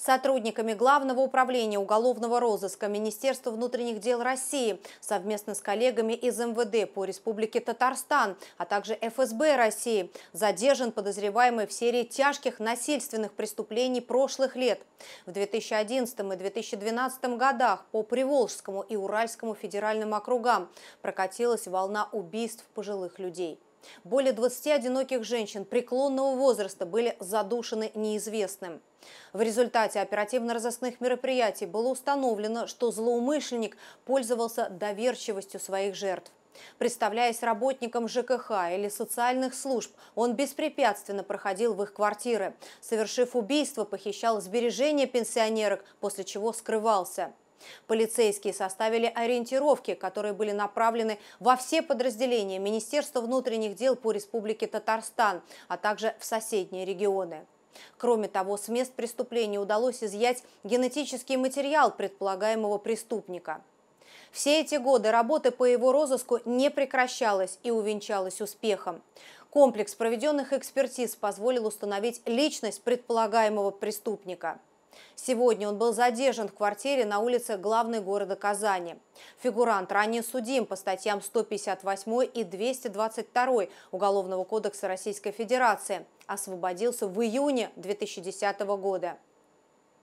сотрудниками Главного управления уголовного розыска Министерства внутренних дел России совместно с коллегами из МВД по Республике Татарстан, а также ФСБ России. Задержан подозреваемый в серии тяжких насильственных преступлений прошлых лет. В 2011 и 2012 годах по Приволжскому и Уральскому федеральным округам прокатилась волна убийств пожилых людей. Более 20 одиноких женщин преклонного возраста были задушены неизвестным. В результате оперативно-розыскных мероприятий было установлено, что злоумышленник пользовался доверчивостью своих жертв. Представляясь работником ЖКХ или социальных служб, он беспрепятственно проходил в их квартиры. Совершив убийство, похищал сбережения пенсионерок, после чего скрывался – Полицейские составили ориентировки, которые были направлены во все подразделения Министерства внутренних дел по Республике Татарстан, а также в соседние регионы. Кроме того, с мест преступления удалось изъять генетический материал предполагаемого преступника. Все эти годы работы по его розыску не прекращалась и увенчалась успехом. Комплекс проведенных экспертиз позволил установить личность предполагаемого преступника – Сегодня он был задержан в квартире на улице главной города Казани. Фигурант ранее судим по статьям 158 и 222 Уголовного кодекса Российской Федерации. Освободился в июне 2010 года.